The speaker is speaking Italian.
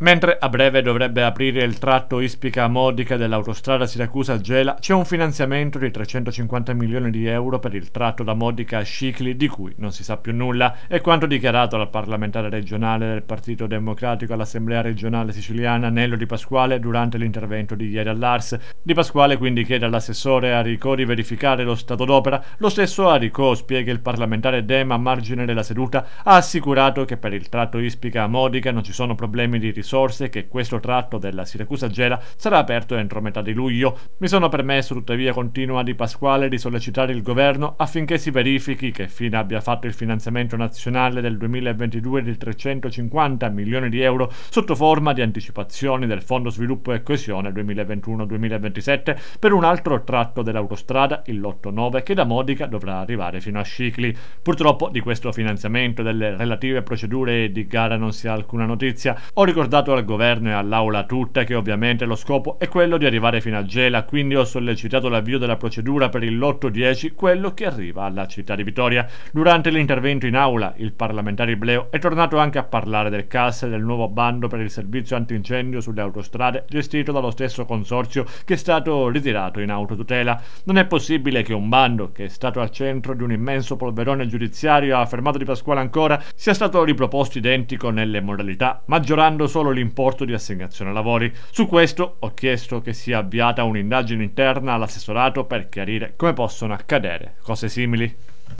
Mentre a breve dovrebbe aprire il tratto Ispica-Modica dell'autostrada Siracusa-Gela, c'è un finanziamento di 350 milioni di euro per il tratto da Modica a Scicli di cui non si sa più nulla, è quanto dichiarato dal parlamentare regionale del Partito Democratico all'Assemblea regionale siciliana Nello Di Pasquale durante l'intervento di ieri all'Ars. Di Pasquale quindi chiede all'assessore Aricò di verificare lo stato d'opera, lo stesso Aricò spiega il parlamentare Dema a margine della seduta ha assicurato che per il tratto Ispica-Modica non ci sono problemi di risoluzione risorse che questo tratto della Siracusa-Gela sarà aperto entro metà di luglio. Mi sono permesso tuttavia continua di Pasquale di sollecitare il governo affinché si verifichi che fine abbia fatto il finanziamento nazionale del 2022 di 350 milioni di euro sotto forma di anticipazioni del Fondo Sviluppo e Coesione 2021-2027 per un altro tratto dell'autostrada, il lotto 9, che da Modica dovrà arrivare fino a Scicli. Purtroppo di questo finanziamento e delle relative procedure di gara non si ha alcuna notizia. Ho ricordato ricordato al governo e all'aula tutta che ovviamente lo scopo è quello di arrivare fino a Gela, quindi ho sollecitato l'avvio della procedura per il lotto 10, quello che arriva alla città di Vitoria. Durante l'intervento in aula, il parlamentare Ibleo è tornato anche a parlare del CAS e del nuovo bando per il servizio antincendio sulle autostrade gestito dallo stesso consorzio che è stato ritirato in autotutela. Non è possibile che un bando che è stato al centro di un immenso polverone giudiziario, ha affermato di Pasquale ancora, sia stato riproposto identico nelle modalità, maggiorando solo solo l'importo di assegnazione lavori. Su questo ho chiesto che sia avviata un'indagine interna all'assessorato per chiarire come possono accadere cose simili.